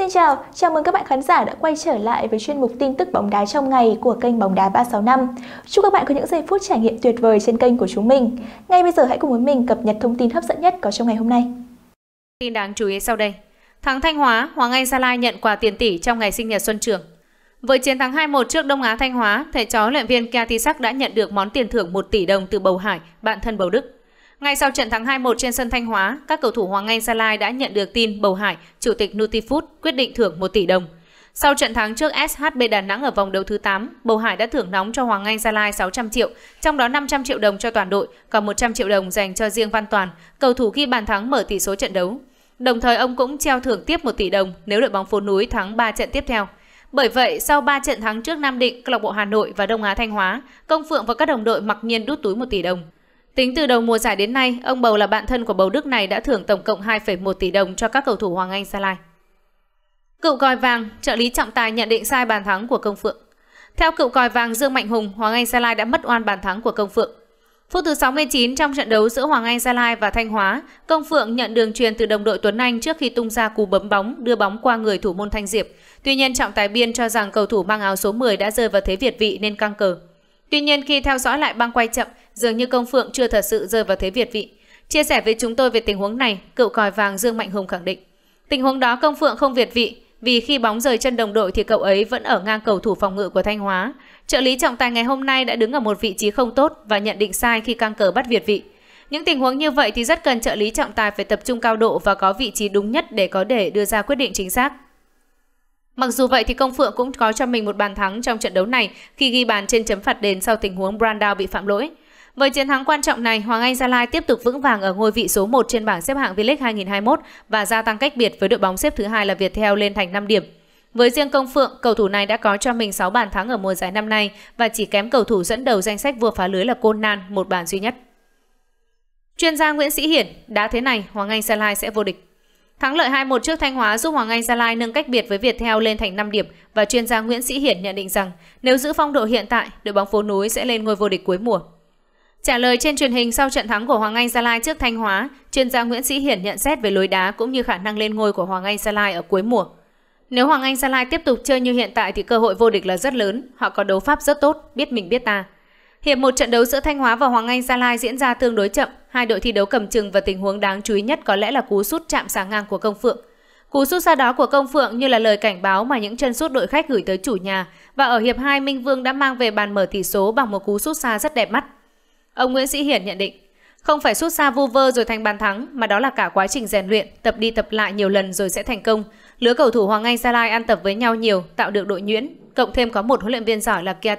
Xin chào, chào mừng các bạn khán giả đã quay trở lại với chuyên mục tin tức bóng đá trong ngày của kênh Bóng đá 365. Chúc các bạn có những giây phút trải nghiệm tuyệt vời trên kênh của chúng mình. Ngay bây giờ hãy cùng với mình cập nhật thông tin hấp dẫn nhất có trong ngày hôm nay. Tin đáng chú ý sau đây. Thắng Thanh Hóa, Hoàng Anh Gia Lai nhận quà tiền tỷ trong ngày sinh nhật Xuân Trường. Với chiến thắng 2-1 trước Đông Á Thanh Hóa, thầy chó luyện viên Katisak đã nhận được món tiền thưởng 1 tỷ đồng từ Bầu Hải, bạn thân Bầu Đức. Ngay sau trận thắng 2-1 trên sân Thanh Hóa, các cầu thủ Hoàng Anh Gia Lai đã nhận được tin Bầu Hải, chủ tịch Nutifood quyết định thưởng 1 tỷ đồng. Sau trận thắng trước SHB Đà Nẵng ở vòng đấu thứ 8, Bầu Hải đã thưởng nóng cho Hoàng Anh Gia Lai 600 triệu, trong đó 500 triệu đồng cho toàn đội, còn 100 triệu đồng dành cho riêng Văn Toàn, cầu thủ ghi bàn thắng mở tỷ số trận đấu. Đồng thời ông cũng treo thưởng tiếp 1 tỷ đồng nếu đội bóng phố núi thắng 3 trận tiếp theo. Bởi vậy, sau 3 trận thắng trước Nam Định, câu lạc bộ Hà Nội và Đông Á Thanh Hóa, Công Phượng và các đồng đội mặc nhiên đút túi 1 tỷ đồng. Tính từ đầu mùa giải đến nay, ông Bầu là bạn thân của bầu Đức này đã thưởng tổng cộng 2,1 tỷ đồng cho các cầu thủ Hoàng Anh Gia Lai. Cựu còi vàng, trợ lý trọng tài nhận định sai bàn thắng của Công Phượng. Theo cựu còi vàng Dương Mạnh Hùng, Hoàng Anh Gia Lai đã mất oan bàn thắng của Công Phượng. Phút thứ 69 trong trận đấu giữa Hoàng Anh Gia Lai và Thanh Hóa, Công Phượng nhận đường truyền từ đồng đội Tuấn Anh trước khi tung ra cú bấm bóng đưa bóng qua người thủ môn Thanh Diệp. Tuy nhiên trọng tài biên cho rằng cầu thủ mang áo số 10 đã rơi vào thế việt vị nên căng cờ. Tuy nhiên khi theo dõi lại băng quay chậm, dường như công phượng chưa thật sự rơi vào thế việt vị. Chia sẻ với chúng tôi về tình huống này, cựu còi vàng Dương Mạnh Hùng khẳng định. Tình huống đó công phượng không việt vị, vì khi bóng rời chân đồng đội thì cậu ấy vẫn ở ngang cầu thủ phòng ngự của Thanh Hóa. Trợ lý trọng tài ngày hôm nay đã đứng ở một vị trí không tốt và nhận định sai khi căng cờ bắt việt vị. Những tình huống như vậy thì rất cần trợ lý trọng tài phải tập trung cao độ và có vị trí đúng nhất để có thể đưa ra quyết định chính xác. Mặc dù vậy thì Công Phượng cũng có cho mình một bàn thắng trong trận đấu này khi ghi bàn trên chấm phạt đền sau tình huống Brandao bị phạm lỗi. Với chiến thắng quan trọng này, Hoàng Anh Gia Lai tiếp tục vững vàng ở ngôi vị số 1 trên bảng xếp hạng V-League 2021 và gia tăng cách biệt với đội bóng xếp thứ hai là Viettel lên thành 5 điểm. Với riêng Công Phượng, cầu thủ này đã có cho mình 6 bàn thắng ở mùa giải năm nay và chỉ kém cầu thủ dẫn đầu danh sách vua phá lưới là Côn Nan, một bàn duy nhất. Chuyên gia Nguyễn Sĩ Hiển, đá thế này, Hoàng Anh Gia Lai sẽ vô địch. Thắng lợi 2-1 trước Thanh Hóa giúp Hoàng Anh Gia Lai nâng cách biệt với Viettel lên thành 5 điểm và chuyên gia Nguyễn Sĩ Hiển nhận định rằng nếu giữ phong độ hiện tại, đội bóng phố núi sẽ lên ngôi vô địch cuối mùa. Trả lời trên truyền hình sau trận thắng của Hoàng Anh Gia Lai trước Thanh Hóa, chuyên gia Nguyễn Sĩ Hiển nhận xét về lối đá cũng như khả năng lên ngôi của Hoàng Anh Gia Lai ở cuối mùa. Nếu Hoàng Anh Gia Lai tiếp tục chơi như hiện tại thì cơ hội vô địch là rất lớn, họ có đấu pháp rất tốt, biết mình biết ta. Hiệp một trận đấu giữa Thanh Hóa và Hoàng Anh Gia Lai diễn ra tương đối chậm, hai đội thi đấu cầm chừng và tình huống đáng chú ý nhất có lẽ là cú sút chạm sáng ngang của Công Phượng. Cú sút xa đó của Công Phượng như là lời cảnh báo mà những chân sút đội khách gửi tới chủ nhà và ở hiệp 2 Minh Vương đã mang về bàn mở tỷ số bằng một cú sút xa rất đẹp mắt. Ông Nguyễn Sĩ Hiển nhận định, không phải sút xa vu vơ rồi thành bàn thắng mà đó là cả quá trình rèn luyện, tập đi tập lại nhiều lần rồi sẽ thành công. Lứa cầu thủ Hoàng Anh Gia Lai ăn tập với nhau nhiều, tạo được đội nhuyễn, cộng thêm có một huấn luyện viên giỏi là Kia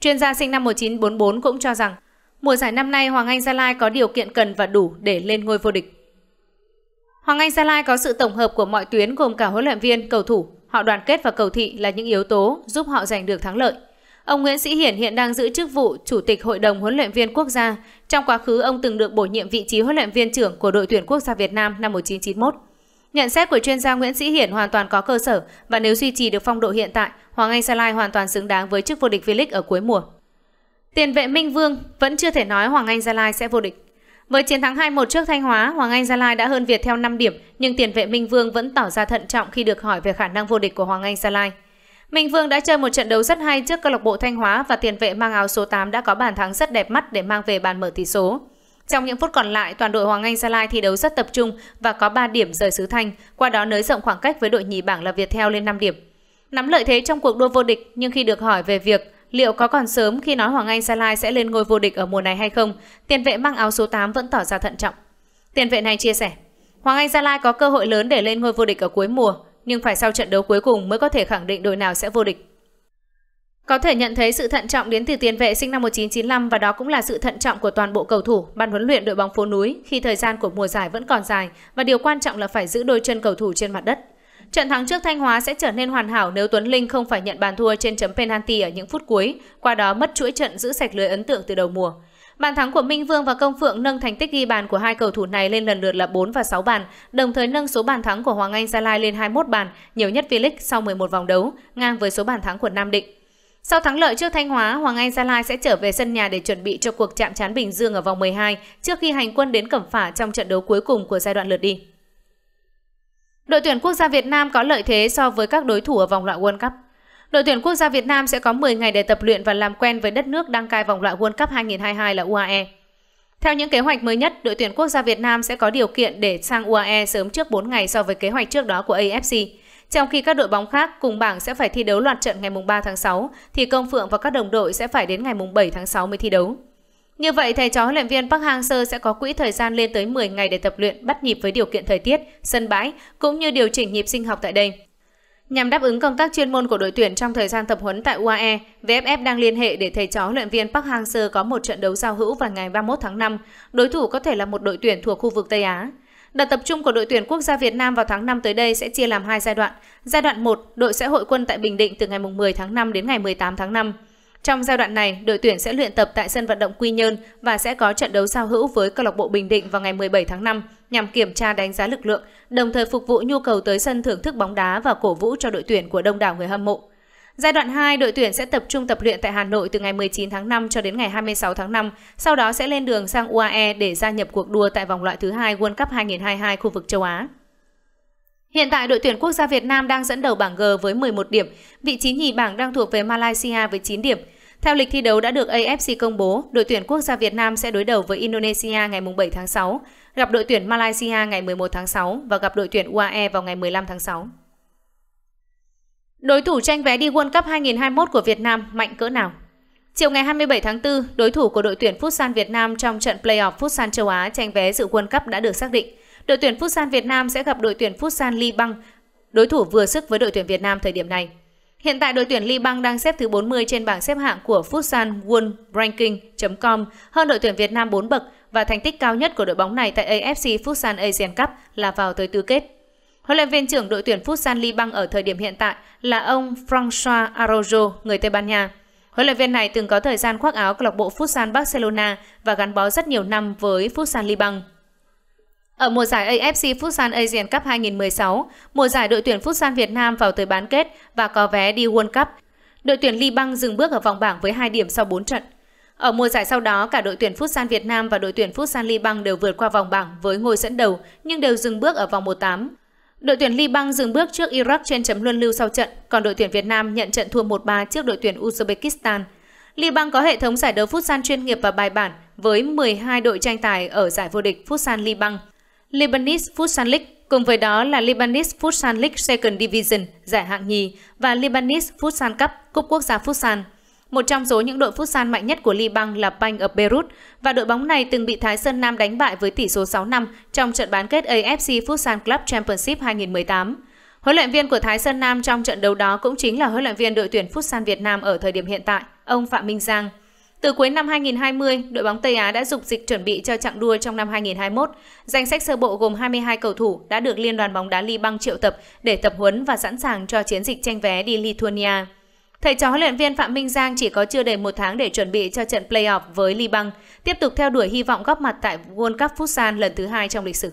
Chuyên gia sinh năm 1944 cũng cho rằng Mùa giải năm nay Hoàng Anh Gia Lai có điều kiện cần và đủ để lên ngôi vô địch. Hoàng Anh Gia Lai có sự tổng hợp của mọi tuyến gồm cả huấn luyện viên, cầu thủ, họ đoàn kết và cầu thị là những yếu tố giúp họ giành được thắng lợi. Ông Nguyễn Sĩ Hiển hiện đang giữ chức vụ Chủ tịch Hội đồng huấn luyện viên quốc gia. Trong quá khứ, ông từng được bổ nhiệm vị trí huấn luyện viên trưởng của đội tuyển quốc gia Việt Nam năm 1991. Nhận xét của chuyên gia Nguyễn Sĩ Hiển hoàn toàn có cơ sở và nếu duy trì được phong độ hiện tại, Hoàng Anh Gia Lai hoàn toàn xứng đáng với chức vô địch V-League ở cuối mùa. Tiền vệ Minh Vương vẫn chưa thể nói Hoàng Anh Gia Lai sẽ vô địch. Với chiến thắng 2-1 trước Thanh Hóa, Hoàng Anh Gia Lai đã hơn Việt theo 5 điểm, nhưng tiền vệ Minh Vương vẫn tỏ ra thận trọng khi được hỏi về khả năng vô địch của Hoàng Anh Gia Lai. Minh Vương đã chơi một trận đấu rất hay trước câu lạc bộ Thanh Hóa và tiền vệ mang áo số 8 đã có bàn thắng rất đẹp mắt để mang về bàn mở tỷ số. Trong những phút còn lại, toàn đội Hoàng Anh Gia Lai thi đấu rất tập trung và có 3 điểm rời xứ Thanh, qua đó nới rộng khoảng cách với đội nhì bảng là Việt Theo lên 5 điểm. Nắm lợi thế trong cuộc đua vô địch nhưng khi được hỏi về việc Liệu có còn sớm khi nói Hoàng Anh Gia Lai sẽ lên ngôi vô địch ở mùa này hay không? Tiền vệ mang áo số 8 vẫn tỏ ra thận trọng. Tiền vệ này chia sẻ, Hoàng Anh Gia Lai có cơ hội lớn để lên ngôi vô địch ở cuối mùa, nhưng phải sau trận đấu cuối cùng mới có thể khẳng định đội nào sẽ vô địch. Có thể nhận thấy sự thận trọng đến từ tiền vệ sinh năm 1995 và đó cũng là sự thận trọng của toàn bộ cầu thủ, ban huấn luyện đội bóng phố núi khi thời gian của mùa giải vẫn còn dài và điều quan trọng là phải giữ đôi chân cầu thủ trên mặt đất. Trận thắng trước Thanh Hóa sẽ trở nên hoàn hảo nếu Tuấn Linh không phải nhận bàn thua trên chấm penalty ở những phút cuối, qua đó mất chuỗi trận giữ sạch lưới ấn tượng từ đầu mùa. Bàn thắng của Minh Vương và Công Phượng nâng thành tích ghi bàn của hai cầu thủ này lên lần lượt là 4 và 6 bàn, đồng thời nâng số bàn thắng của Hoàng Anh Gia Lai lên 21 bàn, nhiều nhất V-League sau 11 vòng đấu, ngang với số bàn thắng của Nam Định. Sau thắng lợi trước Thanh Hóa, Hoàng Anh Gia Lai sẽ trở về sân nhà để chuẩn bị cho cuộc chạm trán Bình Dương ở vòng 12 trước khi hành quân đến Cẩm Phả trong trận đấu cuối cùng của giai đoạn lượt đi. Đội tuyển quốc gia Việt Nam có lợi thế so với các đối thủ ở vòng loại World Cup. Đội tuyển quốc gia Việt Nam sẽ có 10 ngày để tập luyện và làm quen với đất nước đăng cai vòng loại World Cup 2022 là UAE. Theo những kế hoạch mới nhất, đội tuyển quốc gia Việt Nam sẽ có điều kiện để sang UAE sớm trước 4 ngày so với kế hoạch trước đó của AFC. Trong khi các đội bóng khác cùng bảng sẽ phải thi đấu loạt trận ngày 3 tháng 6, thì Công Phượng và các đồng đội sẽ phải đến ngày 7 tháng 6 mới thi đấu. Như vậy, thầy chó huấn luyện viên Park Hang-seo sẽ có quỹ thời gian lên tới 10 ngày để tập luyện bắt nhịp với điều kiện thời tiết, sân bãi cũng như điều chỉnh nhịp sinh học tại đây. Nhằm đáp ứng công tác chuyên môn của đội tuyển trong thời gian tập huấn tại UAE, VFF đang liên hệ để thầy chó huấn luyện viên Park Hang-seo có một trận đấu giao hữu vào ngày 31 tháng 5. Đối thủ có thể là một đội tuyển thuộc khu vực Tây Á. Đợt tập trung của đội tuyển quốc gia Việt Nam vào tháng 5 tới đây sẽ chia làm hai giai đoạn. Giai đoạn 1, đội sẽ hội quân tại Bình Định từ ngày 10 tháng 5 đến ngày 18 tháng 5. Trong giai đoạn này, đội tuyển sẽ luyện tập tại sân vận động Quy Nhơn và sẽ có trận đấu giao hữu với câu lạc bộ Bình Định vào ngày 17 tháng 5 nhằm kiểm tra đánh giá lực lượng, đồng thời phục vụ nhu cầu tới sân thưởng thức bóng đá và cổ vũ cho đội tuyển của đông đảo người hâm mộ. Giai đoạn 2, đội tuyển sẽ tập trung tập luyện tại Hà Nội từ ngày 19 tháng 5 cho đến ngày 26 tháng 5, sau đó sẽ lên đường sang UAE để gia nhập cuộc đua tại vòng loại thứ hai World Cup 2022 khu vực châu Á. Hiện tại đội tuyển quốc gia Việt Nam đang dẫn đầu bảng G với 11 điểm, vị trí nhì bảng đang thuộc về Malaysia với 9 điểm. Theo lịch thi đấu đã được AFC công bố, đội tuyển quốc gia Việt Nam sẽ đối đầu với Indonesia ngày 7 tháng 6, gặp đội tuyển Malaysia ngày 11 tháng 6 và gặp đội tuyển UAE vào ngày 15 tháng 6. Đối thủ tranh vé đi World Cup 2021 của Việt Nam mạnh cỡ nào? Chiều ngày 27 tháng 4, đối thủ của đội tuyển Futsal Việt Nam trong trận playoff Futsal châu Á tranh vé dự World Cup đã được xác định. Đội tuyển Futsal Việt Nam sẽ gặp đội tuyển Futsal Liban, đối thủ vừa sức với đội tuyển Việt Nam thời điểm này. Hiện tại đội tuyển Liban đang xếp thứ 40 trên bảng xếp hạng của Futsal World Ranking.com, hơn đội tuyển Việt Nam 4 bậc và thành tích cao nhất của đội bóng này tại AFC Futsal Asian Cup là vào tới tứ kết. Huấn luyện viên trưởng đội tuyển Futsal Liban ở thời điểm hiện tại là ông François Arroyo, người Tây Ban Nha. Huấn luyện viên này từng có thời gian khoác áo câu lạc bộ Futsal Barcelona và gắn bó rất nhiều năm với Futsal Liban. Ở mùa giải AFC Futsal Asian Cup 2016, mùa giải đội tuyển Futsal Việt Nam vào tới bán kết và có vé đi World Cup. Đội tuyển Liban dừng bước ở vòng bảng với 2 điểm sau 4 trận. Ở mùa giải sau đó, cả đội tuyển Futsal Việt Nam và đội tuyển Futsal Liban đều vượt qua vòng bảng với ngôi dẫn đầu nhưng đều dừng bước ở vòng 1-8. Đội tuyển Liban dừng bước trước Iraq trên chấm luân lưu sau trận, còn đội tuyển Việt Nam nhận trận thua 1-3 trước đội tuyển Uzbekistan. Liban có hệ thống giải đấu Futsal chuyên nghiệp và bài bản với 12 đội tranh tài ở giải vô địch Futsal Liban. Lebanese Futsal League, cùng với đó là Lebanese Futsal League Second Division, giải hạng nhì và Lebanese Futsal Cup, Cúp Quốc gia Futsal. Một trong số những đội Futsal mạnh nhất của Liban là Bank of Beirut và đội bóng này từng bị Thái Sơn Nam đánh bại với tỷ số 6-5 trong trận bán kết AFC Futsal Club Championship 2018. Huấn luyện viên của Thái Sơn Nam trong trận đấu đó cũng chính là huấn luyện viên đội tuyển Futsal Việt Nam ở thời điểm hiện tại, ông Phạm Minh Giang. Từ cuối năm 2020, đội bóng Tây Á đã dục dịch chuẩn bị cho chặng đua trong năm 2021. Danh sách sơ bộ gồm 22 cầu thủ đã được Liên đoàn bóng đá Liban triệu tập để tập huấn và sẵn sàng cho chiến dịch tranh vé đi Lithuania. Thầy trò huấn luyện viên Phạm Minh Giang chỉ có chưa đầy một tháng để chuẩn bị cho trận playoff với Liban, tiếp tục theo đuổi hy vọng góp mặt tại World Cup Futsal lần thứ hai trong lịch sử.